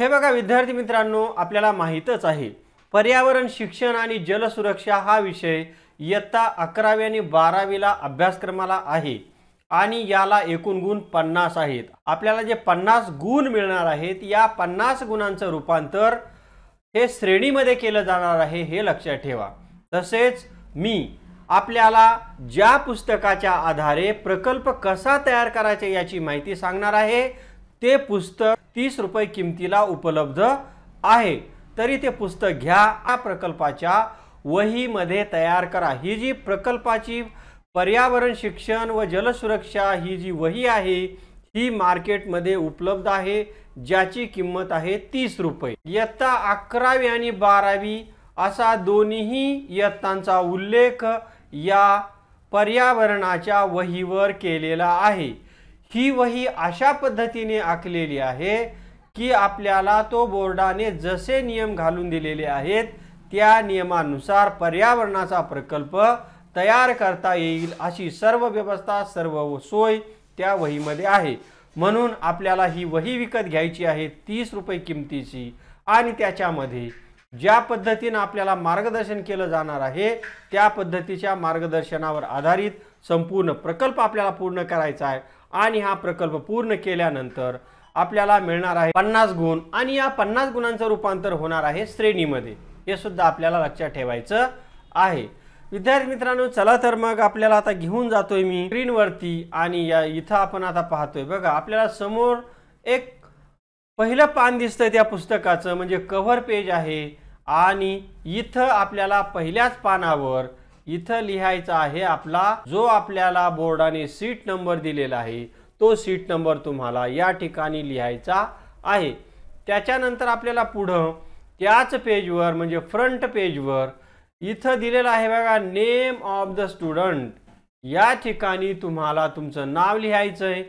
हे बघा विद्यार्थी मित्रांनो आपल्याला माहीतच आहे पर्यावरण शिक्षण आणि जलसुरक्षा हा विषय इयत्ता अकरावी आणि बारावीला अभ्यासक्रमाला आहे आणि याला एकूण गुण पन्नास आहेत आपल्याला जे पन्नास गुण मिळणार आहेत या पन्नास गुणांचं रूपांतर हे श्रेणीमध्ये केलं जाणार आहे हे लक्षात ठेवा तसेच मी आपल्याला ज्या पुस्तकाच्या आधारे प्रकल्प कसा तयार करायचा याची माहिती सांगणार आहे ते पुस्तक तीस रुपये किमतीला उपलब्ध आहे तरी ते पुस्तक घ्या या प्रकल्पाच्या वहीमध्ये तयार करा ही जी प्रकल्पाची पर्यावरण शिक्षण व जलसुरक्षा ही जी वही आहे ही मार्केटमध्ये उपलब्ध आहे ज्याची किंमत आहे तीस रुपये इयत्ता अकरावी आणि बारावी असा दोन्ही इयत्तांचा उल्लेख या पर्यावरणाच्या वहीवर केलेला आहे ही वही अशा पद्धतीने आखलेली आहे की आपल्याला तो बोर्डाने जसे नियम घालून दिलेले आहेत त्या नियमानुसार पर्यावरणाचा प्रकल्प तयार करता येईल अशी सर्व व्यवस्था सर्व सोय त्या वहीमध्ये आहे म्हणून आपल्याला ही वही विकत घ्यायची आहे तीस रुपये किमतीची आणि त्याच्यामध्ये ज्या पद्धतीनं आपल्याला मार्गदर्शन केलं जाणार आहे त्या पद्धतीच्या मार्गदर्शनावर आधारित संपूर्ण प्रकल्प आपल्याला पूर्ण करायचा आहे आणि हा प्रकल्प पूर्ण केल्यानंतर आपल्याला मिळणार आहे पन्नास गुण आणि या पन्नास गुणांचं रूपांतर होणार आहे श्रेणीमध्ये हे सुद्धा आपल्याला लक्षात ठेवायचं आहे विद्यार्थी मित्रांनो चला तर मग आपल्याला आता घेऊन जातोय मी स्क्रीनवरती आणि या इथं आपण आता पाहतोय बघा आपल्याला समोर एक पहिलं पान दिसतंय त्या पुस्तकाचं म्हणजे कव्हर पेज आहे आणि इथं आपल्याला पहिल्याच पानावर इथं लिहायचा आहे आपला जो आपल्याला बोर्डाने सीट नंबर दिलेला आहे तो सीट नंबर तुम्हाला या ठिकाणी लिहायचा आहे त्याच्यानंतर आपल्याला पुढं त्याच पेजवर म्हणजे फ्रंट पेजवर इथं दिलेलं आहे बघा नेम ऑफ द स्टुडंट या ठिकाणी तुम्हाला तुमचं नाव लिहायचं आहे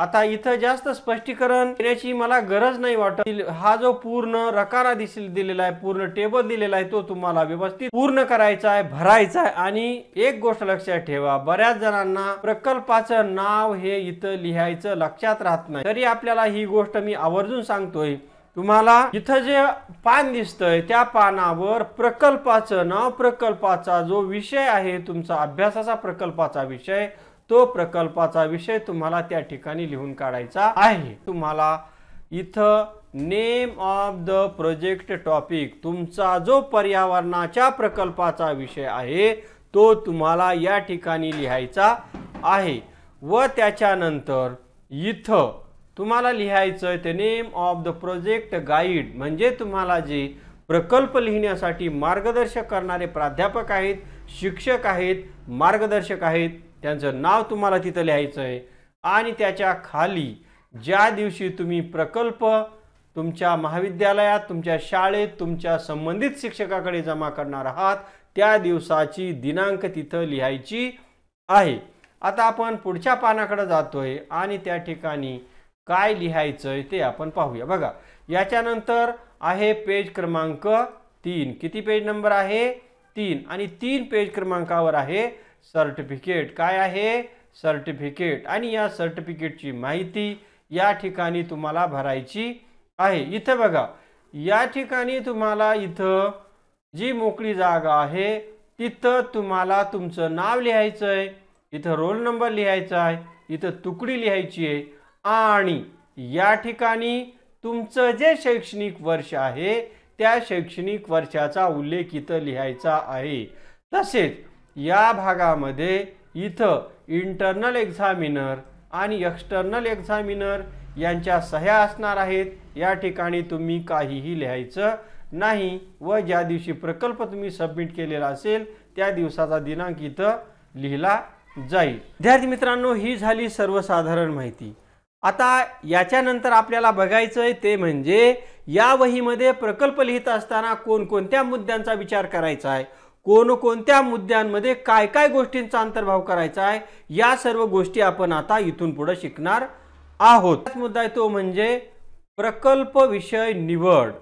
आता इथं जास्त स्पष्टीकरण देण्याची मला गरज नाही वाटत हा जो पूर्ण रकारा दिसेल दिलेला आहे पूर्ण टेबल दिलेला आहे तो तुम्हाला व्यवस्थित पूर्ण करायचा आहे भरायचा आहे आणि एक गोष्ट लक्षात ठेवा बऱ्याच जणांना प्रकल्पाचं नाव हे इथं लिहायचं लक्षात राहत नाही तरी आपल्याला ही गोष्ट मी आवर्जून सांगतोय तुम्हाला इथं जे पान दिसतंय त्या पानावर प्रकल्पाचं नाव प्रकल्पाचा जो विषय आहे तुमचा अभ्यासाचा प्रकल्पाचा विषय तो प्रकल्पाचा विषय तुम्हाला त्या ठिकाणी लिहून काढायचा आहे तुम्हाला इथं name of the project topic तुमचा जो पर्यावरणाच्या प्रकल्पाचा विषय आहे तो तुम्हाला या ठिकाणी लिहायचा आहे व त्याच्यानंतर इथं तुम्हाला लिहायचं ते name of the project guide म्हणजे तुम्हाला जे प्रकल्प लिहिण्यासाठी मार्गदर्शक करणारे प्राध्यापक आहेत शिक्षक आहेत मार्गदर्शक आहेत त्यांचं नाव तुम्हाला तिथं लिहायचं आहे आणि त्याच्या खाली ज्या दिवशी तुम्ही प्रकल्प तुमच्या महाविद्यालयात तुमच्या शाळेत तुमच्या संबंधित शिक्षकाकडे जमा करणार आहात त्या दिवसाची दिनांक तिथं लिहायची आहे आता आपण पुढच्या पानाकडे जातोय आणि त्या ठिकाणी काय लिहायचं आहे ते आपण पाहूया बघा याच्यानंतर आहे पेज क्रमांक तीन किती पेज नंबर आहे तीन आणि तीन पेज क्रमांकावर आहे सर्टिफिकेट काय आहे सर्टिफिकेट आणि या सर्टिफिकेटची माहिती या ठिकाणी तुम्हाला भरायची आहे इथं बघा या ठिकाणी तुम्हाला इथं जी मोकळी जागा आहे तिथं तुम्हाला तुमचं नाव लिहायचं आहे इथं रोल नंबर लिहायचा आहे इथं तुकडी लिहायची आहे आणि या ठिकाणी तुमचं जे शैक्षणिक वर्ष आहे त्या शैक्षणिक वर्षाचा उल्लेख इथं लिहायचा आहे तसेच या भागामध्ये इथं इंटरनल एक्झामिनर आणि एक्स्टर्नल एक्झामिनर यांच्या सह्या असणार आहेत या ठिकाणी तुम्ही काहीही लिहायचं नाही व ज्या दिवशी प्रकल्प तुम्ही सबमिट केलेला असेल त्या दिवसाचा दिनांक इथं लिहिला जाईल विद्यार्थी मित्रांनो ही झाली सर्वसाधारण माहिती आता याच्यानंतर आपल्याला बघायचं आहे ते म्हणजे या वहीमध्ये प्रकल्प लिहित असताना कोणकोणत्या मुद्द्यांचा विचार करायचा आहे कोणकोणत्या मुद्द्यांमध्ये काय काय गोष्टींचा अंतर्भाव करायचा आहे या सर्व गोष्टी आपण आता इथून पुढे शिकणार आहोत मुद्दा आहे तो म्हणजे प्रकल्प विषय निवड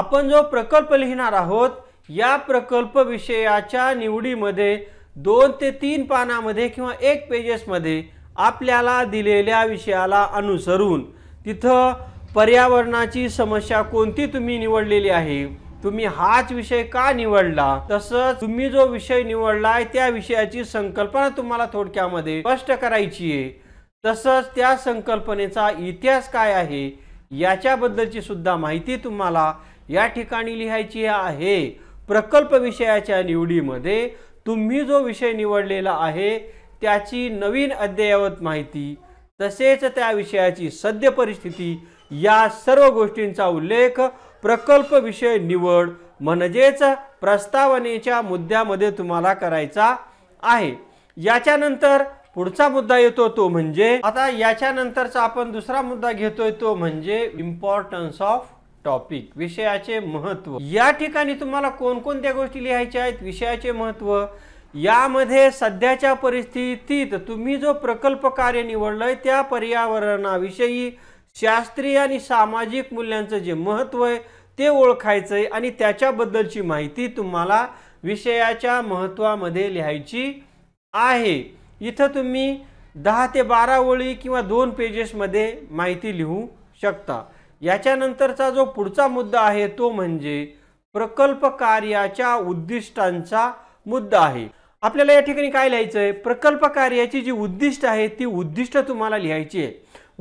आपण जो प्रकल्प लिहिणार आहोत या प्रकल्प विषयाच्या निवडीमध्ये दोन ते तीन पानामध्ये किंवा एक पेजेसमध्ये आपल्याला दिलेल्या विषयाला अनुसरून तिथं पर्यावरणाची समस्या कोणती तुम्ही निवडलेली आहे तुम्ही हाच विषय का निवडला तसंच तुम्ही जो विषय निवडलाय त्या विषयाची संकल्पना तुम्हाला थोडक्यामध्ये स्पष्ट करायची आहे तसंच त्या संकल्पनेचा इतिहास काय आहे याच्याबद्दलची सुद्धा माहिती तुम्हाला या ठिकाणी लिहायची आहे प्रकल्प विषयाच्या निवडीमध्ये तुम्ही जो विषय निवडलेला आहे त्याची नवीन अद्ययावत माहिती तसेच त्या विषयाची सद्य परिस्थिती या सर्व गोष्टींचा उल्लेख प्रकल्प विषय निवड म्हणजेच प्रस्तावनेच्या मुद्द्यामध्ये तुम्हाला करायचा आहे याच्यानंतर पुढचा मुद्दा येतो तो म्हणजे आता याच्यानंतरचा आपण दुसरा मुद्दा घेतोय तो म्हणजे इम्पॉर्टन्स ऑफ टॉपिक विषयाचे महत्व या ठिकाणी तुम्हाला कोणकोणत्या गोष्टी लिहायच्या आहेत विषयाचे महत्व यामध्ये सध्याच्या परिस्थितीत तुम्ही जो प्रकल्प कार्य निवडलंय त्या पर्यावरणाविषयी शास्त्रीय आणि सामाजिक मूल्यांचं जे महत्त्व आहे ते ओळखायचं आहे आणि त्याच्याबद्दलची माहिती तुम्हाला विषयाच्या महत्त्वामध्ये लिहायची आहे इथं तुम्ही दहा ते बारा ओळी किंवा दोन पेजेसमध्ये माहिती लिहू शकता याच्यानंतरचा जो पुढचा मुद्दा आहे तो म्हणजे प्रकल्प कार्याच्या उद्दिष्टांचा मुद्दा आहे आपल्याला या ठिकाणी काय लिहायचं आहे प्रकल्प कार्याची जी उद्दिष्ट आहे ती उद्दिष्ट तुम्हाला लिहायची आहे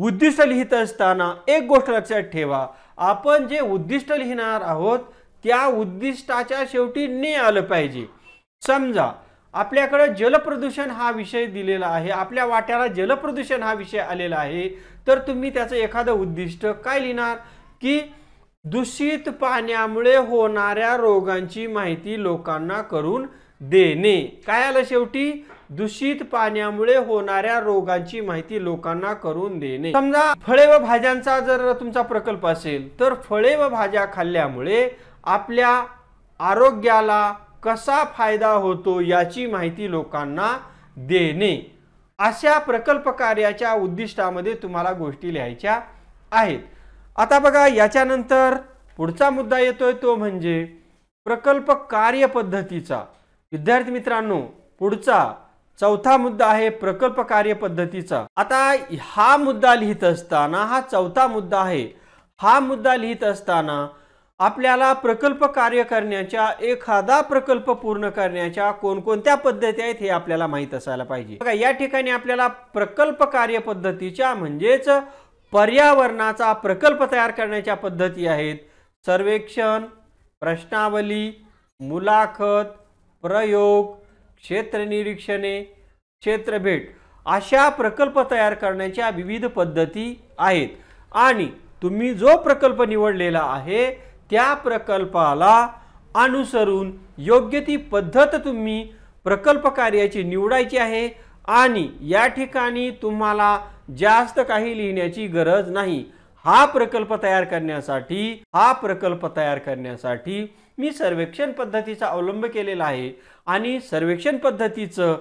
उद्दिष्ट लिहित असताना एक गोष्ट लक्षात ठेवा आपण जे उद्दिष्ट लिहिणार आहोत त्या उद्दिष्टाच्या शेवटी ने आलं पाहिजे समजा आपल्याकडे जलप्रदूषण हा विषय दिलेला आहे आपल्या वाट्याला जलप्रदूषण हा विषय आलेला आहे तर तुम्ही त्याचं एखादं उद्दिष्ट काय लिहिणार की दूषित पाण्यामुळे होणाऱ्या रोगांची माहिती लोकांना करून देणे काय आलं शेवटी दूषित पाण्यामुळे होणाऱ्या रोगांची माहिती लोकांना करून देणे समजा फळे व भाज्यांचा जर तुमचा प्रकल्प असेल तर फळे व भाज्या खाल्ल्यामुळे आपल्या आरोग्याला कसा फायदा होतो याची माहिती लोकांना देणे अशा प्रकल्प कार्याच्या उद्दिष्टामध्ये तुम्हाला गोष्टी लिहायच्या आहेत आता बघा याच्यानंतर पुढचा मुद्दा येतोय तो म्हणजे प्रकल्प कार्यपद्धतीचा विद्यार्थी मित्रांनो पुढचा चौथा मुद्दा आहे प्रकल्प कार्यपद्धतीचा आता हा मुद्दा लिहित असताना हा चौथा मुद्दा आहे हा मुद्दा लिहित असताना आपल्याला प्रकल्प कार्य करण्याच्या एखादा प्रकल्प पूर्ण करण्याच्या कोणकोणत्या पद्धती आहेत हे आपल्याला माहीत असायला पाहिजे बघा या ठिकाणी आपल्याला प्रकल्प कार्यपद्धतीच्या म्हणजेच पर्यावरणाचा प्रकल्प तयार करण्याच्या पद्धती आहेत सर्वेक्षण प्रश्नावली मुलाखत प्रयोग क्षेत्र निरीक्षणे क्षेत्रभेट अशा प्रकल्प तयार करण्याच्या विविध पद्धती आहेत आणि तुम्ही जो प्रकल्प निवडलेला आहे त्या प्रकल्पाला अनुसरून योग्य ती पद्धत तुम्ही प्रकल्प कार्याची निवडायची आहे आणि या ठिकाणी तुम्हाला जास्त काही लिहिण्याची गरज नाही हा प्रकल्प तयार करण्यासाठी हा प्रकल्प तयार करण्यासाठी मी सर्वेक्षण पद्धतीचा अवलंब केलेला आहे आणि सर्वेक्षण पद्धतीचं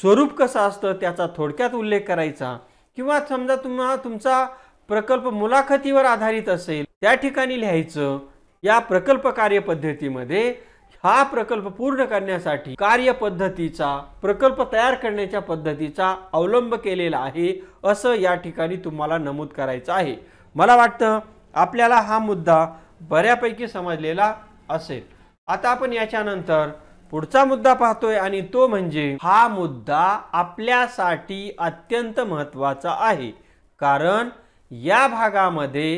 स्वरूप कसं असतं त्याचा थोडक्यात उल्लेख करायचा किंवा समजा तुम्हाला तुमचा प्रकल्प मुलाखतीवर आधारित असेल त्या ठिकाणी लिहायचं या प्रकल्प कार्यपद्धतीमध्ये हा प्रकल्प पूर्ण करण्यासाठी कार्यपद्धतीचा प्रकल्प तयार करण्याच्या पद्धतीचा अवलंब केलेला आहे असं या ठिकाणी तुम्हाला नमूद करायचं आहे मला वाटतं आपल्याला हा मुद्दा बऱ्यापैकी समजलेला असेल आता आपण याच्यानंतर पुढचा मुद्दा पाहतोय आणि तो म्हणजे हा मुद्दा आपल्यासाठी अत्यंत महत्त्वाचा आहे कारण या भागामध्ये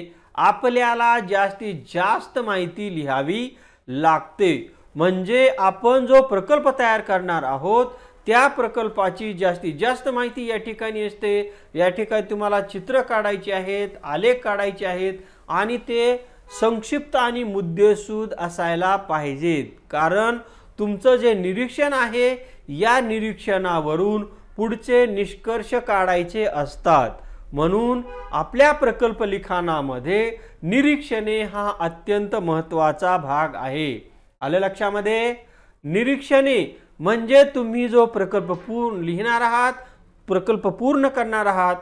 आपल्याला जास्तीत जास्त माहिती लिहावी लागते म्हणजे आपण जो प्रकल्प तयार करणार आहोत त्या प्रकल्पाची जास्तीत जास्त माहिती या ठिकाणी असते या ठिकाणी तुम्हाला चित्र काढायची आहेत आलेख काढायचे आहेत आणि ते संक्षिप्त आणि मुद्देसूद असायला पाहिजेत कारण तुमचं जे निरीक्षण आहे या निरीक्षणावरून पुढचे निष्कर्ष काढायचे असतात म्हणून आपल्या प्रकल्प लिखाणामध्ये निरीक्षणे हा अत्यंत महत्त्वाचा भाग आहे आलं लक्षामध्ये निरीक्षणे म्हणजे तुम्ही जो प्रकल्प पूर्ण लिहिणार आहात प्रकल्प पूर्ण करणार आहात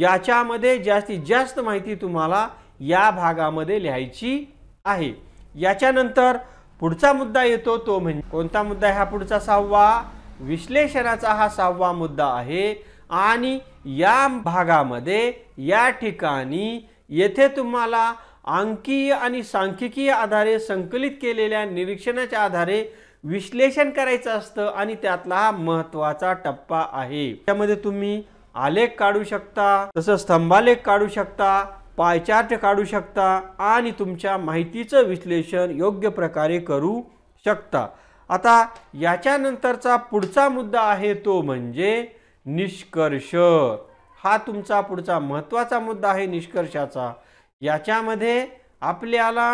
याच्यामध्ये जास्तीत जास्त माहिती तुम्हाला या भागामध्ये लिहायची आहे याच्यानंतर पुढचा मुद्दा येतो तो म्हणजे कोणता मुद्दा आहे हा पुढचा सहावा विश्लेषणाचा हा सहावा मुद्दा आहे आणि या भागामध्ये या ठिकाणी येथे तुम्हाला अंकीय आणि सांख्यिकीय आधारे संकलित केलेल्या निरीक्षणाच्या आधारे विश्लेषण करायचं असतं आणि त्यातला हा महत्त्वाचा टप्पा आहे त्यामध्ये तुम्ही आलेख काढू शकता तसं स्तंभालेख काढू शकता पायचार्ट काढू शकता आणि तुमच्या माहितीचं विश्लेषण योग्य प्रकारे करू शकता आता याच्यानंतरचा पुढचा मुद्दा आहे तो म्हणजे निष्कर्ष हा तुमचा पुढचा महत्त्वाचा मुद्दा आहे निष्कर्षाचा याच्यामध्ये आपल्याला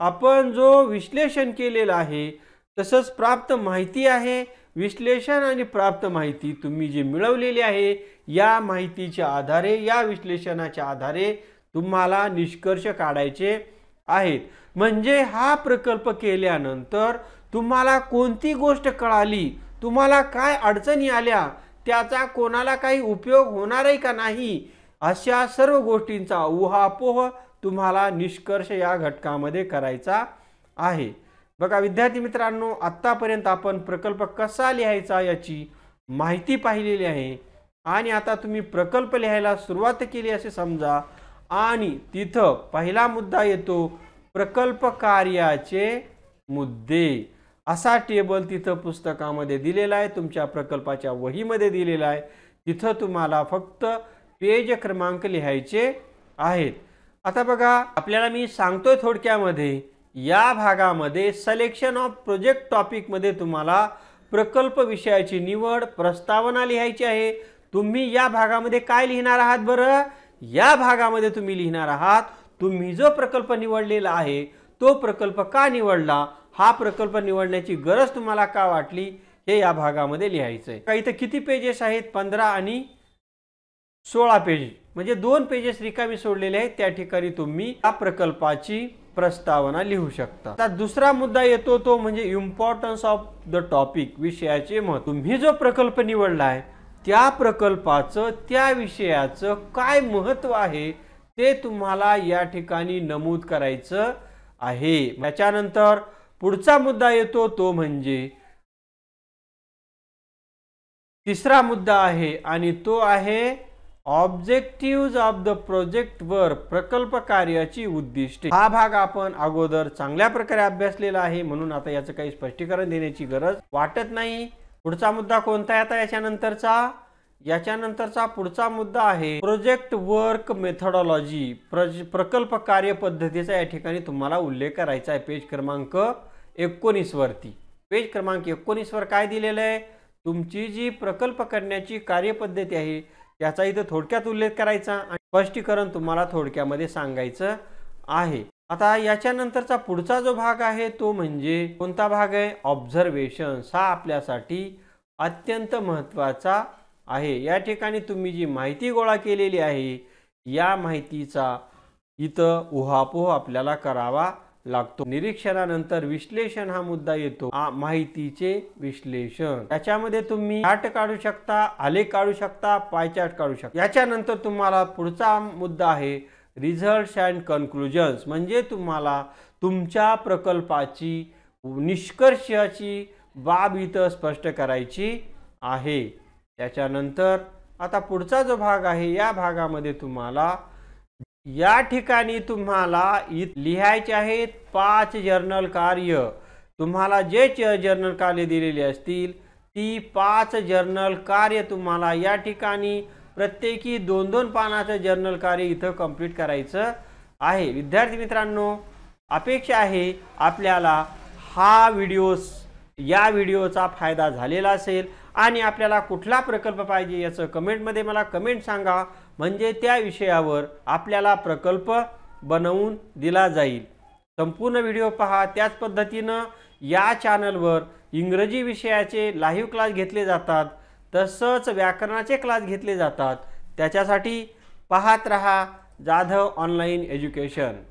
आपण जो विश्लेषण केलेला आहे तसंच प्राप्त माहिती आहे विश्लेषण आणि प्राप्त माहिती तुम्ही जी मिळवलेली आहे या माहितीच्या आधारे या विश्लेषणाच्या आधारे तुम्हाला निष्कर्ष काढायचे आहेत म्हणजे हा प्रकल्प केल्यानंतर तुम्हाला कोणती गोष्ट कळाली तुम्हाला काय अडचणी आल्या त्याचा कोणाला काही उपयोग होणार आहे का नाही अशा सर्व गोष्टींचा उहापोह तुम्हाला निष्कर्ष या घटकामध्ये करायचा आहे बघा विद्यार्थी मित्रांनो आत्तापर्यंत आपण प्रकल्प कसा लिहायचा याची माहिती पाहिलेली आहे आणि आता तुम्ही प्रकल्प लिहायला सुरुवात केली असे समजा आणि तिथं पहिला मुद्दा येतो प्रकल्प कार्याचे मुद्दे असा टेबल तिथं पुस्तकामध्ये दिलेला आहे तुमच्या प्रकल्पाच्या वहीमध्ये दिलेला आहे तिथं तुम्हाला फक्त पेज क्रमांक लिहायचे आहेत आता बघा आपल्याला मी सांगतोय थोडक्यामध्ये या भागामध्ये सलेक्शन ऑफ प्रोजेक्ट टॉपिकमध्ये तुम्हाला प्रकल्प विषयाची निवड प्रस्तावना लिहायची आहे तुम्ही या भागामध्ये काय लिहिणार आहात बरं या भागामध्ये तुम्ही लिहिणार आहात तुम्ही जो प्रकल्प निवडलेला आहे तो प्रकल्प का निवडला हा प्रकल्प निवडण्याची गरज तुम्हाला का वाटली हे या भागामध्ये लिहायचं आहे इथं किती पेजेस आहेत पंधरा आणि सोळा पेज म्हणजे दोन पेजेस रिकामी सोडलेले आहेत त्या ठिकाणी तुम्ही या प्रकल्पाची प्रस्तावना लिहू शकता आता दुसरा मुद्दा येतो तो म्हणजे इम्पॉर्टन्स ऑफ द टॉपिक विषयाचे महत्व तुम्ही जो प्रकल्प निवडला आहे त्या प्रकल्पाचं त्या विषयाचं काय महत्त्व आहे ते तुम्हाला या ठिकाणी नमूद करायचं आहे त्याच्यानंतर पुढचा मुद्दा येतो तो म्हणजे तिसरा मुद्दा आहे आणि तो आहे ऑब्जेक्टिव्ज ऑफ द प्रोजेक्ट वर प्रकल्प कार्याची उद्दिष्टे हा भाग आपण अगोदर चांगल्या प्रकारे अभ्यासलेला आहे म्हणून आता याचं काही स्पष्टीकरण देण्याची गरज वाटत नाही पुढचा मुद्दा कोणता आता याच्यानंतरचा याच्यानंतरचा पुढचा मुद्दा आहे प्रोजेक्ट वर्क मेथडॉलॉजी प्रज प्रकल्प कार्यपद्धतीचा या ठिकाणी तुम्हाला उल्लेख करायचा आहे पेज क्रमांक एकोणीसवरती पेज क्रमांक एकोणीसवर काय दिलेलं आहे तुमची जी प्रकल्प करण्याची कार्यपद्धती आहे त्याचा इथं थोडक्यात उल्लेख करायचा आणि स्पष्टीकरण तुम्हाला थोडक्यामध्ये सांगायचं आहे आता याच्यानंतरचा पुढचा जो भाग आहे तो म्हणजे कोणता भाग आहे ऑब्झर्वेशन हा आपल्यासाठी अत्यंत महत्त्वाचा आहे या ठिकाणी तुम्ही जी माहिती गोळा केलेली आहे या माहितीचा इथं उहापोह आपल्याला करावा लागतो निरीक्षणानंतर विश्लेषण हा मुद्दा येतो माहितीचे विश्लेषण त्याच्यामध्ये तुम्ही चार्ट काढू शकता आलेख काढू शकता पायचार्ट काढू शकता याच्यानंतर तुम्हाला पुढचा मुद्दा आहे रिझल्ट्स अँड कन्क्लुजन्स म्हणजे तुम्हाला तुमच्या प्रकल्पाची निष्कर्षाची बाब इथं स्पष्ट करायची आहे त्याच्यानंतर आता पुढचा जो भाग आहे या भागामध्ये तुम्हाला या ठिकाणी तुम्हाला इत लिहायचे आहेत पाच जर्नल कार्य तुम्हाला जे जर्नल कार्य दिलेली असतील ती पाच जर्नल कार्य तुम्हाला या ठिकाणी प्रत्येकी दोन दोन पानाचं जर्नल कार्य इथं कंप्लीट करायचं आहे विद्यार्थी मित्रांनो अपेक्षा आहे आपल्याला हा व्हिडिओस या व्हिडिओचा फायदा झालेला असेल आणि आपल्याला कुठला प्रकल्प पाहिजे याचं कमेंटमध्ये मला कमेंट सांगा म्हणजे त्या विषयावर आपल्याला प्रकल्प बनवून दिला जाईल संपूर्ण व्हिडिओ पहा त्याच पद्धतीनं या चॅनलवर इंग्रजी विषयाचे लाईव्ह क्लास घेतले जातात तसंच व्याकरणाचे क्लास घेतले जातात त्याच्यासाठी पाहत रहा जाधव ऑनलाईन एज्युकेशन